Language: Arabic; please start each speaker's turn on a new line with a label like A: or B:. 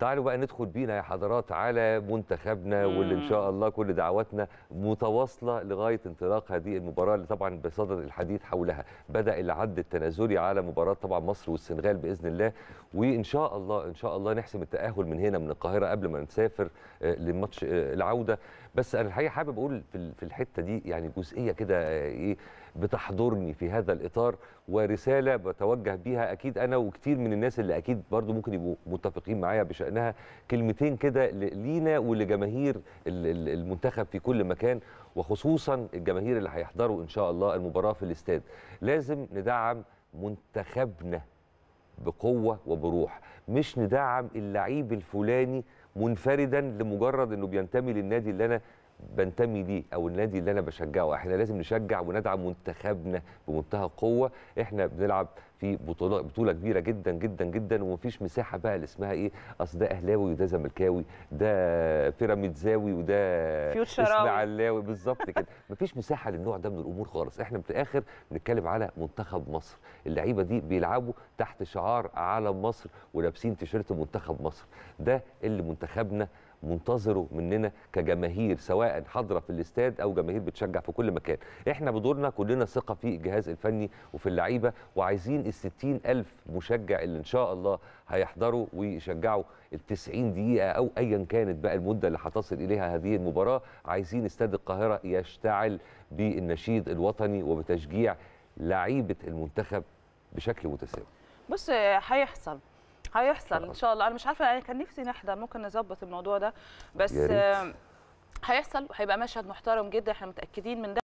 A: تعالوا بقى ندخل بينا يا حضرات على منتخبنا واللي ان شاء الله كل دعواتنا متواصله لغايه انطلاق هذه المباراه اللي طبعا بصدد الحديث حولها بدا العد التنازلي على مباراه طبعا مصر والسنغال باذن الله وان شاء الله ان شاء الله نحسم التاهل من هنا من القاهره قبل ما نسافر آه، لماتش آه، العوده بس انا الحقيقه حابب اقول في الحته دي يعني جزئيه كده آه، ايه بتحضرني في هذا الاطار ورساله بتوجه بيها اكيد انا وكثير من الناس اللي اكيد برضو ممكن يبقوا متفقين معايا بشأن انها كلمتين كده لينا ولجماهير المنتخب في كل مكان وخصوصا الجماهير اللي هيحضروا ان شاء الله المباراه في الاستاد لازم ندعم منتخبنا بقوه وبروح مش ندعم اللعيب الفلاني منفردا لمجرد انه بينتمي للنادي اللي انا بنتمي ليه او النادي اللي انا بشجعه احنا لازم نشجع وندعم منتخبنا بمنتهى القوه احنا بنلعب في بطوله بطوله كبيره جدا جدا جدا ومفيش مساحه بقى اللي اسمها ايه اصل ده اهلاوي وده زملكاوي ده بيراميدزاوي وده اسماعيلاوي بالظبط كده مفيش مساحه للنوع ده من الامور خالص احنا في الاخر بنتكلم على منتخب مصر اللعيبه دي بيلعبوا تحت شعار علم مصر ولابسين تيشيرت منتخب مصر ده اللي منتخبنا منتظره مننا كجماهير سواء حاضره في الاستاد او جماهير بتشجع في كل مكان احنا بدورنا كلنا ثقه في الجهاز الفني وفي اللعيبه وعايزين ال الف مشجع اللي ان شاء الله هيحضروا ويشجعوا ال 90 دقيقه او ايا كانت بقى المده اللي هتصل اليها هذه المباراه عايزين استاد القاهره يشتعل بالنشيد الوطني وبتشجيع لعيبه المنتخب بشكل متساوي بص هيحصل هيحصل ان شاء الله انا مش عارفه انا يعني كان نفسي نحضر ممكن نظبط الموضوع ده بس هيحصل وهيبقى مشهد محترم جدا احنا متاكدين من ده